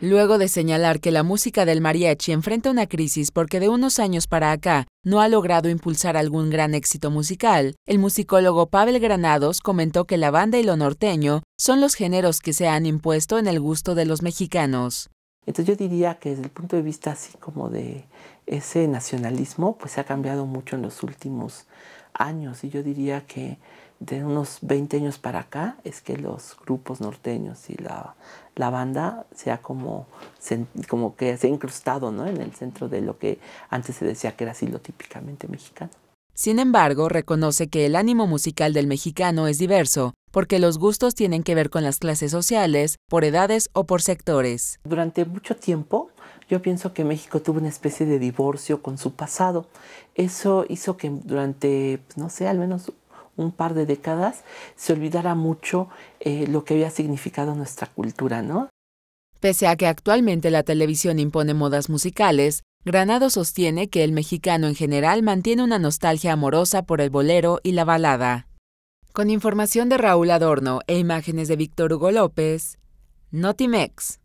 Luego de señalar que la música del mariachi enfrenta una crisis porque de unos años para acá no ha logrado impulsar algún gran éxito musical, el musicólogo Pavel Granados comentó que la banda y lo norteño son los géneros que se han impuesto en el gusto de los mexicanos. Entonces yo diría que desde el punto de vista así como de ese nacionalismo, pues se ha cambiado mucho en los últimos años, y yo diría que de unos 20 años para acá es que los grupos norteños y la, banda se ha como, como que se incrustado en el centro de lo que antes se decía que era así lo típicamente mexicano. Sin embargo, reconoce que el ánimo musical del mexicano es diverso, porque los gustos tienen que ver con las clases sociales, por edades o por sectores. Durante mucho tiempo yo pienso que México tuvo una especie de divorcio con su pasado. Eso hizo que durante, pues, no sé, al menos un par de décadas se olvidara mucho eh, lo que había significado nuestra cultura, ¿no? Pese a que actualmente la televisión impone modas musicales, Granado sostiene que el mexicano en general mantiene una nostalgia amorosa por el bolero y la balada. Con información de Raúl Adorno e imágenes de Víctor Hugo López, Notimex.